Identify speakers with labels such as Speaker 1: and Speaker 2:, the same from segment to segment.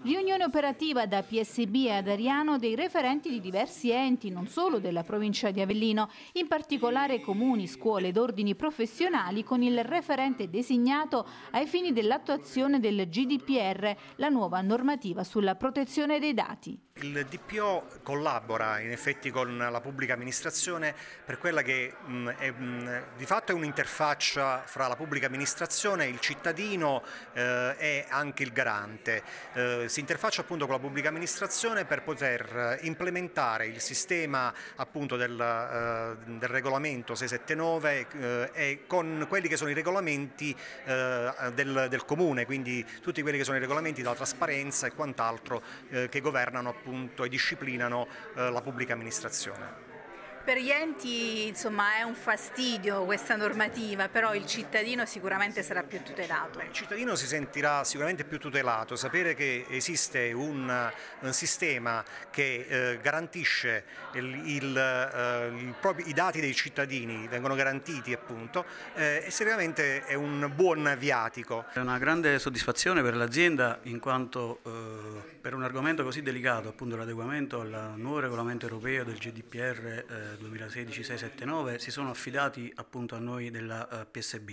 Speaker 1: Riunione operativa da PSB ad Ariano dei referenti di diversi enti, non solo della provincia di Avellino, in particolare comuni, scuole ed ordini professionali con il referente designato ai fini dell'attuazione del GDPR, la nuova normativa sulla protezione dei dati.
Speaker 2: Il DPO collabora in effetti con la pubblica amministrazione per quella che mh, mm, è, mh, mm, di fatto è un'interfaccia fra la pubblica amministrazione, il cittadino eh, e anche il garante. Eh, si interfaccia appunto con la pubblica amministrazione per poter eh, implementare il sistema appunto del, eh, del regolamento 679 eh, e con quelli che sono i regolamenti del, del, comune, quindi tutti quelli che sono i regolamenti della trasparenza e quant'altro che governano appunto e disciplinano la pubblica amministrazione.
Speaker 1: Per gli enti insomma, è un fastidio questa normativa, però il cittadino sicuramente sarà più tutelato. Il
Speaker 2: cittadino si sentirà sicuramente più tutelato, sapere che esiste un, un sistema che eh, garantisce il, il, eh, il i dati dei cittadini, vengono garantiti appunto, eh, e sicuramente è un buon viatico.
Speaker 3: È una grande soddisfazione per l'azienda in quanto eh, per un argomento così delicato, appunto l'adeguamento al nuovo regolamento europeo del GDPR eh, 2016-679 si sono affidati appunto a noi della eh, PSB.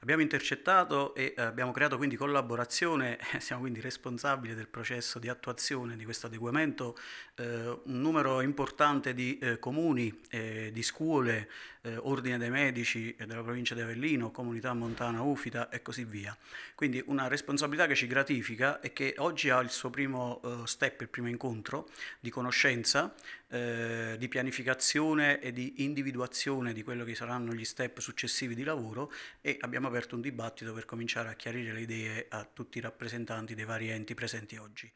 Speaker 3: Abbiamo intercettato e eh, abbiamo creato quindi collaborazione, eh, siamo quindi responsabili del processo di attuazione di questo adeguamento, un numero importante di comuni, di scuole, ordine dei medici della provincia di Avellino, comunità montana Ufita e così via. Quindi una responsabilità che ci gratifica e che oggi ha il suo primo step, il primo incontro di conoscenza, di pianificazione definizione e di individuazione di quello che saranno gli step successivi di lavoro e abbiamo aperto un dibattito per cominciare a chiarire le idee a tutti i rappresentanti dei vari enti presenti oggi.